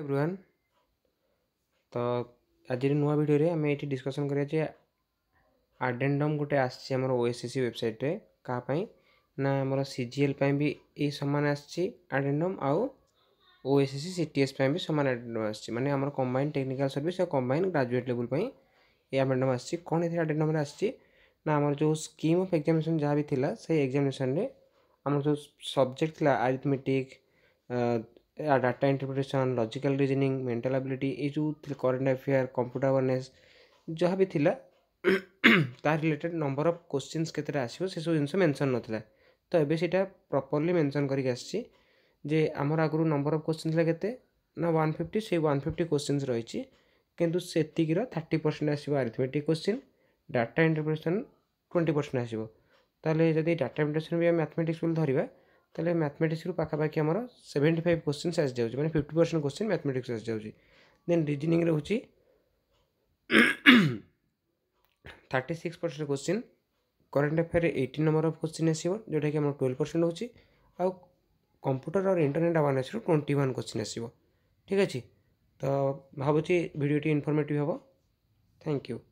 everyone ତ ଆଜିର ନୂଆ ଭିଡ଼ିଓରେ ଆମେ ଏଠି ଡିସ୍କସନ୍ କରିବା ଯେ ଆଡେଣ୍ଡମ୍ ଗୋଟେ ଆସିଛି ଆମର ଓଏସ୍ଏସ୍ସି ୱେବସାଇଟ୍ରେ କାହା ପାଇଁ ନା ଆମର ସିଜିଏଲ୍ ପାଇଁ ବି ଏଇ ସମାନ ଆସିଛି ଆଡେଣ୍ଡମ୍ ଆଉ ଓଏସ୍ଏସ୍ସି ସିଟିଏସ୍ ପାଇଁ ବି ସମାନ ଆଡେଣ୍ଡମ୍ ଆସିଛି ମାନେ ଆମର କମ୍ବାଇନ୍ ଟେକ୍ନିକାଲ୍ ସର୍ଭିସ୍ ଆଉ କମ୍ବାଇନ୍ ଗ୍ରାଜୁଏଟ୍ ଲେବୁଲ୍ ପାଇଁ ଏ ଆଡେଣ୍ଡମ୍ ଆସିଛି କ'ଣ ଏଥିରେ ଆଡେଣ୍ଡମ୍ରେ ଆସିଛି ନା ଆମର ଯେଉଁ ସ୍କିମ୍ ଅଫ୍ ଏକ୍ଜାମିନେସନ୍ ଯାହା ବି ଥିଲା ସେଇ ଏକ୍ଜାମିନେସନ୍ରେ ଆମର ଯେଉଁ ସବଜେକ୍ଟ ଥିଲା arithmetic data interpretation logical reasoning mental ability ये जो करेन्ट अफेयर कंप्यूटर अवेयरनेस जहाँ भी थिला ता रिलेटेड नंबर अफ क्वेश्चंस के आसीबो से सब जिनस मेंशन नथिला तो ये सेटा प्रपर्ली मेनसन करके आसी जे हमर नंबर अफ क्वेश्चन थिला के ना 150 से 150 क्वेश्चंस रहिछि किंतु सेतिकिर 30% आसीबो अरिथमेटिक क्वेश्चन डाटा इंटरप्रिटेशन 20% आसीबो ताले जदि डाटा इंटरप्रिटेशन भी मैथमेटिक्स बोल धरिबा তাহলে ম্যাথমেটিক্সରୁ ପାଖାପାଖି ଆମର ସେଭେଣ୍ଟି ଫାଇଭ୍ କୋଶ୍ଚିନ୍ସ ଆସିଯାଉଛି ମାନେ ଫିଫ୍ଟି ପରସେଣ୍ଟ କୋଶ୍ଚିନ୍ ମ୍ୟାଥମେଟିକ୍ସ ଆସିଯାଉଛି ଦେନ୍ ରିଜନିଂରେ ହେଉଛି thirty six percent question current আফেয়ারে এইটিন নম্বর অফ কোশ্চিন আসব যেটাকি আমার টুয়েলভ পরসেন্ট হচ্ছে আউ কম্পুটর আর ইন্টারনেট আওয়ারনেসর টোয়েন্টি ওয়ান কোশ্চিন আসব ঠিক আছে তো ভাবুছি ভিডিওটি ইনফর্মেটিভ হব থ্যাংক ইউ